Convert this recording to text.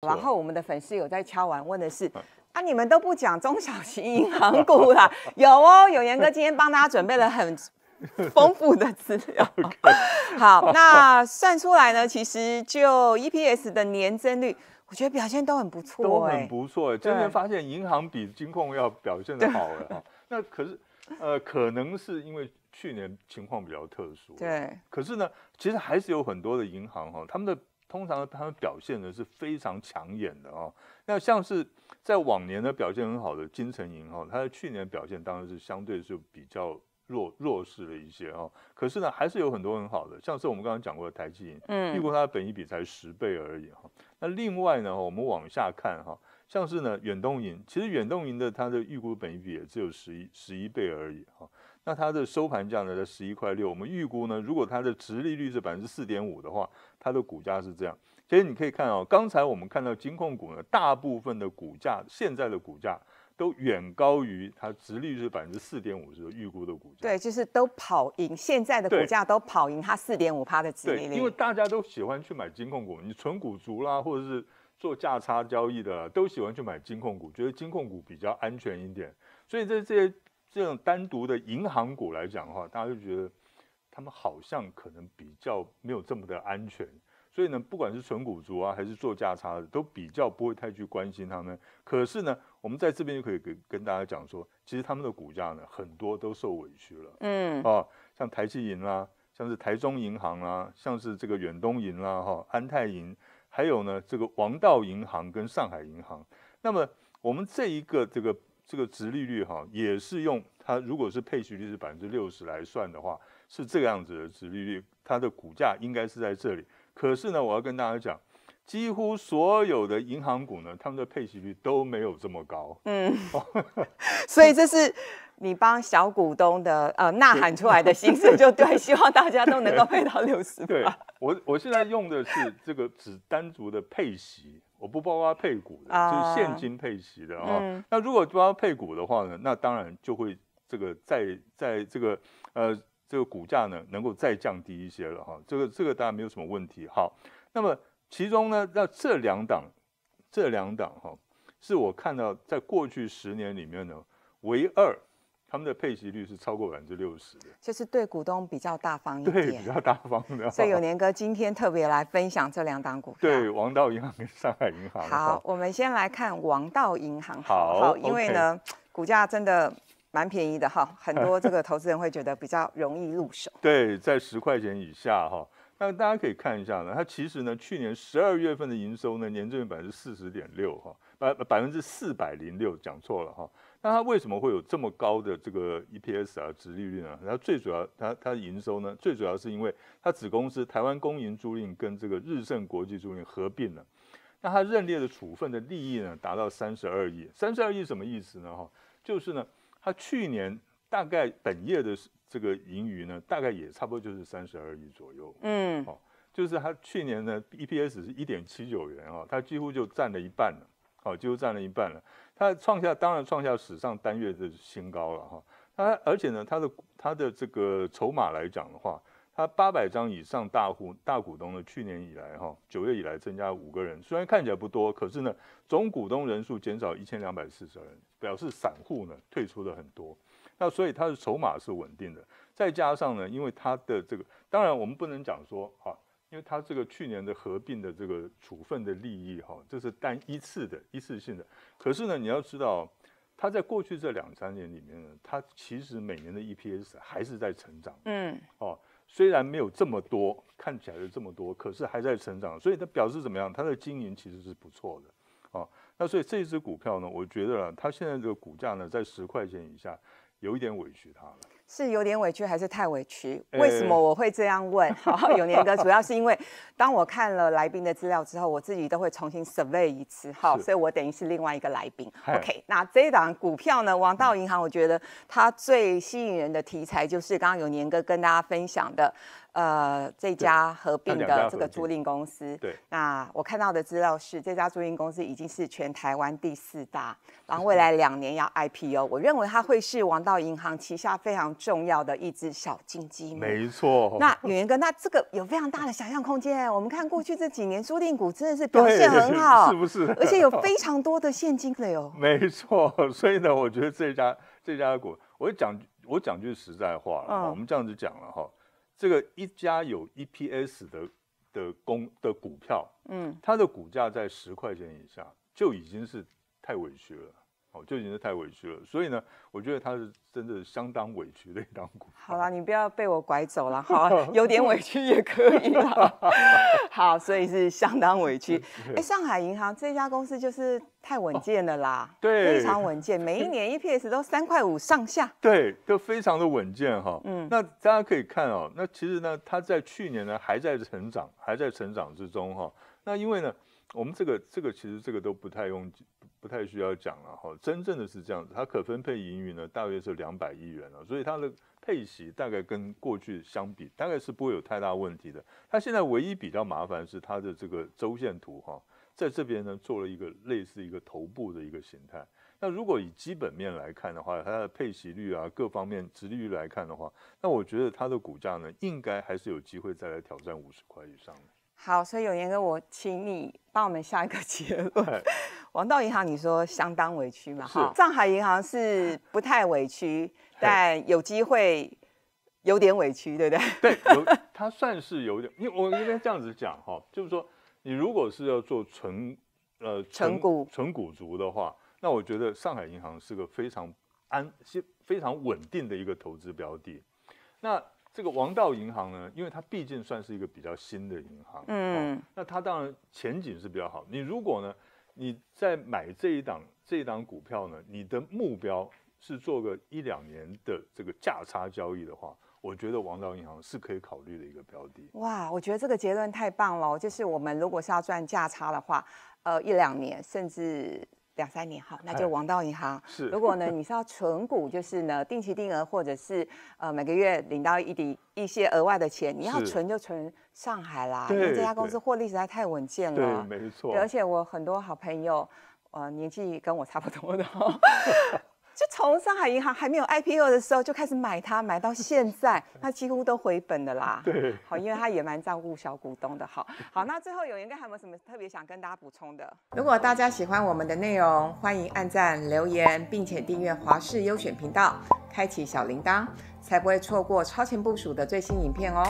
然后我们的粉丝有在敲完问的是啊，你们都不讲中小型银行股啦？有哦，有严哥今天帮大家准备了很丰富的资料。好，那算出来呢，其实就 EPS 的年增率，我觉得表现都很不错，都很不错。今天发现银行比金控要表现的好了。那可是，呃，可能是因为去年情况比较特殊。对。可是呢，其实还是有很多的银行哈，他们的。通常他们表现的是非常抢眼的啊，那像是在往年呢表现很好的金城银哈，它的去年表现当然是相对是比较弱弱势了一些啊，可是呢还是有很多很好的，像是我们刚刚讲过的台积银，嗯，预估它的本益比才十倍而已哈。那另外呢我们往下看哈，像是呢远东银，其实远东银的它的预估本益比也只有十一十一倍而已哈。那它的收盘价呢在十一块六，我们预估呢，如果它的值利率是百分之四点五的话，它的股价是这样。其实你可以看哦，刚才我们看到金控股呢，大部分的股价现在的股价都远高于它值利率是百分之四点五时候预估的股价。对，就是都跑赢现在的股价都跑赢它四点五趴的值利率。因为大家都喜欢去买金控股，你纯股族啦，或者是做价差交易的，都喜欢去买金控股，觉得金控股比较安全一点，所以这这些。这种单独的银行股来讲的话，大家就觉得他们好像可能比较没有这么的安全，所以呢，不管是纯股族啊，还是做价差的，都比较不会太去关心他们。可是呢，我们在这边就可以跟跟大家讲说，其实他们的股价呢，很多都受委屈了。嗯啊，像台积银啦，像是台中银行啦，像是这个远东银啦，哈，安泰银，还有呢，这个王道银行跟上海银行。那么我们这一个这个。这个值利率哈，也是用它如果是配息率是百分之六十来算的话，是这个样子的值利率，它的股价应该是在这里。可是呢，我要跟大家讲，几乎所有的银行股呢，他们的配息率都没有这么高。嗯，所以这是。你帮小股东的呃呐喊出来的心声就对，希望大家都能够配到六十。对，我我现在用的是这个只单独的配息，我不包括配股的，就是现金配息的啊。那如果包括配股的话呢，那当然就会这个在在这个呃这个股价呢能够再降低一些了哈。这个这个当然没有什么问题。好，那么其中呢，那这两档这两档哈，是我看到在过去十年里面呢，唯二。他们的配息率是超过百分之六十的，就是对股东比较大方一点，比较大方的。所以有年哥今天特别来分享这两档股票，对，王道银行跟上海银行。好，我们先来看王道银行，好，因为呢，股价真的蛮便宜的哈，很多这个投资人会觉得比较容易入手，对，在十块钱以下哈。那大家可以看一下呢，它其实呢，去年十二月份的营收呢，年增百分之四十点六哈，百百分之四百零六，讲错了哈。那它为什么会有这么高的这个 EPS 啊，值利率呢？它最主要，它它的营收呢，最主要是因为它子公司台湾公营租赁跟这个日盛国际租赁合并了，那它认列的处分的利益呢，达到三十二亿。三十二亿什么意思呢？哈，就是呢，它去年大概本业的这个盈余呢，大概也差不多就是三十二亿左右。嗯，好，就是它去年呢，E P S 是一点七九元啊，它几乎就占了一半了。好，几乎占了一半了。它创下当然创下史上单月的新高了哈。它而且呢，它的它的这个筹码来讲的话，它八百张以上大户大股东呢，去年以来哈，九月以来增加五个人，虽然看起来不多，可是呢，总股东人数减少一千两百四十二人，表示散户呢退出的很多。那所以它的筹码是稳定的，再加上呢，因为它的这个，当然我们不能讲说哈，因为它这个去年的合并的这个处分的利益哈，这是单一次的一次性的。可是呢，你要知道，它在过去这两三年里面呢，它其实每年的 EPS 还是在成长，嗯，哦，虽然没有这么多，看起来的这么多，可是还在成长，所以它表示怎么样？它的经营其实是不错的，哦，那所以这只股票呢，我觉得它现在这个股价呢在十块钱以下。有一点委屈他了，是有点委屈还是太委屈？为什么我会这样问？好，永年哥，主要是因为当我看了来宾的资料之后，我自己都会重新 survey 一次，好，所以我等于是另外一个来宾。OK，那这一档股票呢，王道银行，我觉得它最吸引人的题材就是刚刚永年哥跟大家分享的。呃，这家合并的这个租赁公司，对，那我看到的资料是这家租赁公司已经是全台湾第四大，然后未来两年要 IPO，我认为它会是王道银行旗下非常重要的一只小金鸡。没错。那永源哥，那这个有非常大的想象空间。我们看过去这几年租赁股真的是表现很好，是不是？而且有 非常多的现金的哟。没错，所以呢，我觉得这家这家股，我讲我讲句实在话，我们这样子讲了哈。这个一家有 EPS 的的公的股票，嗯，它的股价在十块钱以下，就已经是太委屈了。就已经是太委屈了，所以呢，我觉得他是真的相当委屈的一档股。好了，你不要被我拐走了，好，有点委屈也可以。好，所以是相当委屈。哎，上海银行这家公司就是太稳健了啦，对，非常稳健，每一 年 EPS 都三块五上下，对，都非常的稳健哈。嗯，那大家可以看哦，那其实呢，它在去年呢还在成长，还在成长之中哈。那因为呢。我们这个这个其实这个都不太用，不太需要讲了哈。真正的是这样子，它可分配盈余呢大约是两百亿元了，所以它的配息大概跟过去相比，大概是不会有太大问题的。它现在唯一比较麻烦是它的这个周线图哈，在这边呢做了一个类似一个头部的一个形态。那如果以基本面来看的话，它的配息率啊各方面利率来看的话，那我觉得它的股价呢应该还是有机会再来挑战五十块以上的。好，所以永言哥，我请你帮我们下一个结论。王道银行，你说相当委屈嘛？哈，上海银行是不太委屈，但有机会有点委屈，对不对？对，有 它算是有点。因为我应该这样子讲哈，就是说，你如果是要做纯呃纯股纯股族的话，那我觉得上海银行是个非常安、非常稳定的一个投资标的。那这个王道银行呢，因为它毕竟算是一个比较新的银行，嗯，那它当然前景是比较好。你如果呢，你在买这一档这一档股票呢，你的目标是做个一两年的这个价差交易的话，我觉得王道银行是可以考虑的一个标的。哇，我觉得这个结论太棒了，就是我们如果是要赚价差的话，呃，一两年甚至。两三年好，那就王道银行。是，如果呢，你是要存股，就是呢，定期定额或者是呃，每个月领到一笔一些额外的钱，你要存就存上海啦。因为这家公司获利实在太稳健了，没错。而且我很多好朋友，呃，年纪跟我差不多的。就从上海银行还没有 IPO 的时候就开始买它，买到现在，那 几乎都回本的啦。对，好，因为它也蛮照顾小股东的。好，好，那最后有颜哥还有没有什么特别想跟大家补充的？如果大家喜欢我们的内容，欢迎按赞、留言，并且订阅华视优选频道，开启小铃铛，才不会错过超前部署的最新影片哦。